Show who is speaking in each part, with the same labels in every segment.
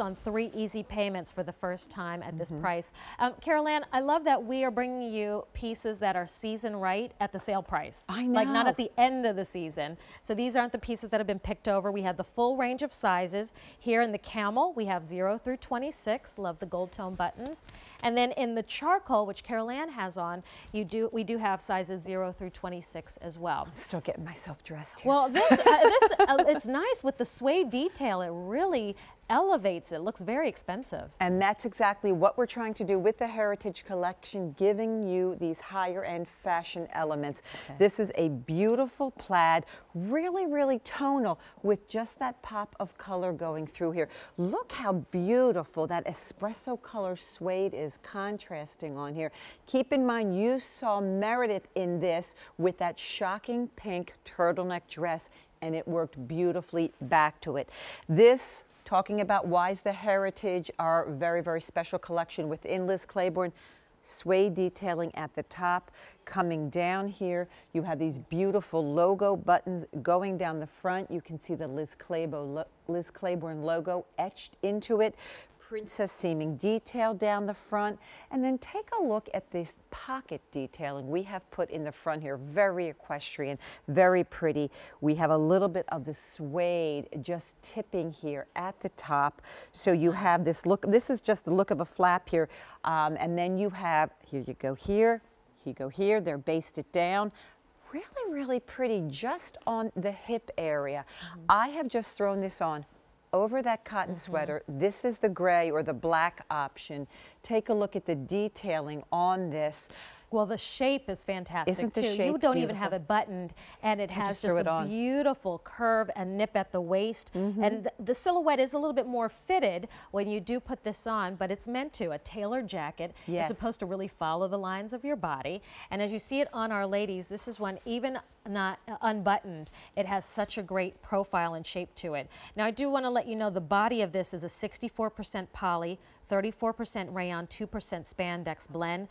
Speaker 1: on three easy payments for the first time at this mm -hmm. price. Um, Carol Ann, I love that we are bringing you pieces that are season right at the sale price. I know. Like not at the end of the season. So these aren't the pieces that have been picked over. We have the full range of sizes. Here in the camel, we have 0 through 26. Love the gold tone buttons. And then in the charcoal, which Carol Ann has on, you do we do have sizes 0 through 26 as well. I'm
Speaker 2: still getting myself dressed here. Well, this, uh, this uh, it's nice with the suede detail. It really elevates it, looks very expensive. And that's exactly what we're trying to do with the Heritage Collection, giving you these higher end fashion elements. Okay. This is a beautiful plaid, really, really tonal with just that pop of color going through here. Look how beautiful that espresso color suede is contrasting on here. Keep in mind, you saw Meredith in this with that shocking pink turtleneck dress and it worked beautifully back to it. This talking about Wise the Heritage, our very, very special collection within Liz Claiborne. Suede detailing at the top. Coming down here, you have these beautiful logo buttons going down the front. You can see the Liz, Liz Claiborne logo etched into it princess seaming detail down the front. And then take a look at this pocket detailing we have put in the front here. Very equestrian, very pretty. We have a little bit of the suede just tipping here at the top. So you have this look, this is just the look of a flap here. Um, and then you have, here you go here, here you go here, they're based it down really, really pretty just on the hip area. Mm -hmm. I have just thrown this on over that cotton mm -hmm. sweater, this is the gray or the black option. Take a look at the detailing on this. Well, the shape is fantastic Isn't the too. Shape you don't beautiful? even have it buttoned, and it has just, just a
Speaker 1: beautiful curve and nip at the waist. Mm -hmm. And the silhouette is a little bit more fitted when you do put this on, but it's meant to. A tailored jacket yes. is supposed to really follow the lines of your body. And as you see it on our ladies, this is one even not uh, unbuttoned. It has such a great profile and shape to it. Now I do want to let you know the body of this is a 64% poly, 34% rayon, 2% spandex blend.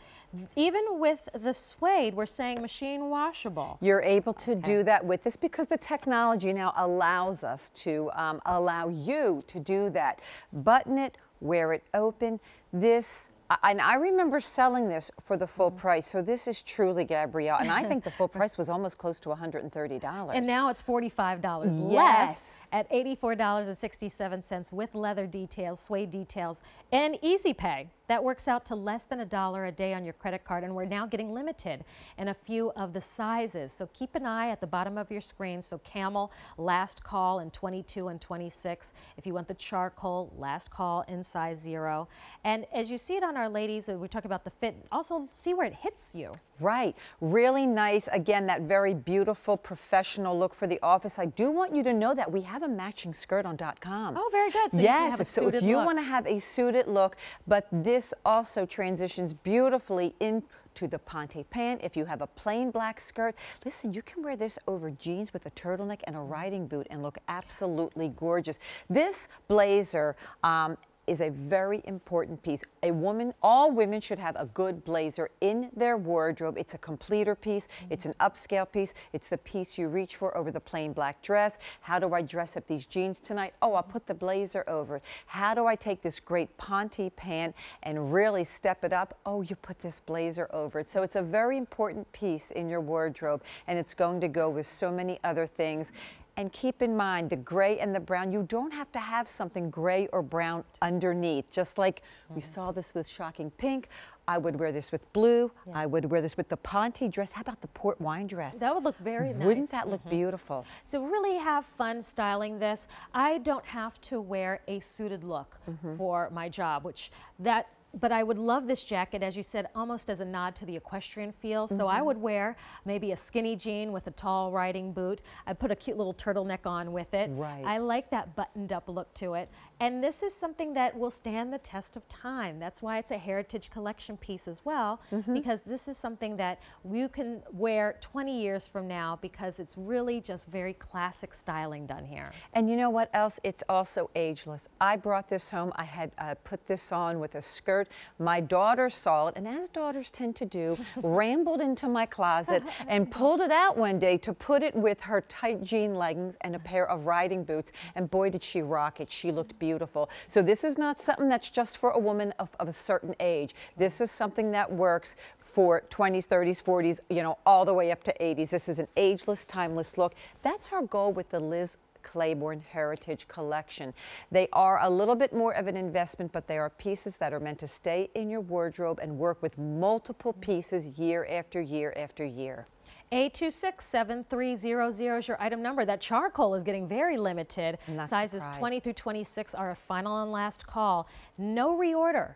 Speaker 1: Even
Speaker 2: with the suede, we're saying machine washable. You're able to okay. do that with this because the technology now allows us to um, allow you to do that. Button it, wear it open. This and I remember selling this for the full mm -hmm. price. So this is truly Gabrielle. And I think the full price was almost close to $130. And now
Speaker 1: it's $45 yes. less at $84.67 with leather details, suede details, and easy pay. That works out to less than a dollar a day on your credit card, and we're now getting limited in a few of the sizes. So keep an eye at the bottom of your screen. So Camel, last call in 22 and 26. If you want the charcoal, last call in size zero. And as you see it on our ladies, uh, we talk about the fit, also see where it
Speaker 2: hits you. Right. Really nice. Again, that very beautiful professional look for the office. I do want you to know that we have a matching skirt on .com. Oh,
Speaker 1: very good. So yes. so if you look. want
Speaker 2: to have a suited look, but this this also transitions beautifully into the Ponte Pan. If you have a plain black skirt, listen, you can wear this over jeans with a turtleneck and a riding boot and look absolutely gorgeous. This blazer um, is a very important piece. A woman, all women should have a good blazer in their wardrobe. It's a completer piece. Mm-hmm. It's an upscale piece. It's the piece you reach for over the plain black dress. How do I dress up these jeans tonight? Oh, I'll put the blazer over. How do I take this great Ponte pant and really step it up? Oh, you put this blazer over it. So it's a very important piece in your wardrobe and it's going to go with so many other things. And keep in mind the gray and the brown, you don't have to have something gray or brown underneath. Just like mm. we saw this with Shocking Pink, I would wear this with blue. Yeah. I would wear this with the Ponte dress. How about the port wine dress? That would
Speaker 1: look very Wouldn't nice. Wouldn't that look mm -hmm. beautiful? So really have fun styling this. I don't have to wear a suited look mm -hmm. for my job, which that but I would love this jacket, as you said, almost as a nod to the equestrian feel. Mm -hmm. So I mm-hmm. would wear maybe a skinny jean with a tall riding boot. I would put a cute little turtleneck on with it. Right. I like that buttoned up look to it. And this is something that will stand the test of time. That's why it's a heritage collection piece as well, mm -hmm. because this is something that you can wear 20 years from now because it's really just very classic styling done here.
Speaker 2: And you know what else? It's also ageless. I brought this home. I had uh, put this on with a skirt shirt. My daughter saw it, and as daughters tend to do, rambled into my closet and pulled it out one day to put it with her tight jean leggings and a pair of riding boots. And boy, did she rock it. She looked beautiful. So this is not something that's just for a woman of, of a certain age. This is something that works for 20s, 30s, 40s, you know, all the way up to 80s. This is an ageless, timeless look. That's our goal with the Liz Claiborne Heritage Collection. They are a little bit more of an investment, but they are pieces that are meant to stay in your wardrobe and work with multiple pieces year after year after year. A267300 is your item
Speaker 1: number. That charcoal is getting very limited. Sizes surprised. 20 through 26 are a final and last call. No reorder.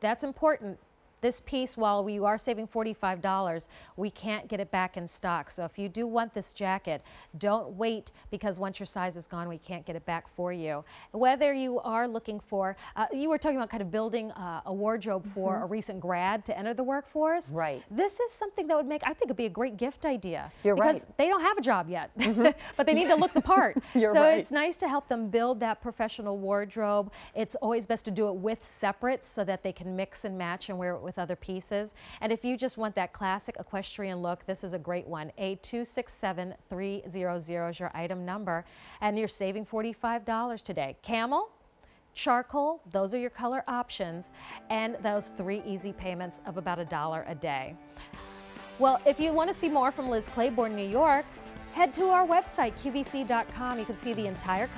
Speaker 1: That's important this piece, while we are saving $45, we can't get it back in stock. So if you do want this jacket, don't wait because once your size is gone, we can't get it back for you. Whether you are looking for, uh, you were talking about kind of building uh, a wardrobe for mm-hmm. a recent grad to enter the workforce. Right. This is something that would make, I think it'd be a great gift idea. You're because right. they don't have a job yet, mm-hmm. but they need to look the part. You're so right. it's nice to help them build that professional wardrobe. It's always best to do it with separates so that they can mix and match and wear it with with other pieces. And if you just want that classic equestrian look, this is a great one. A267300 is your item number. And you're saving $45 today. Camel, charcoal, those are your color options, and those three easy payments of about a dollar a day. Well, if you want to see more from Liz Claiborne, New York, head to our website, qvc.com. You can see the entire collection.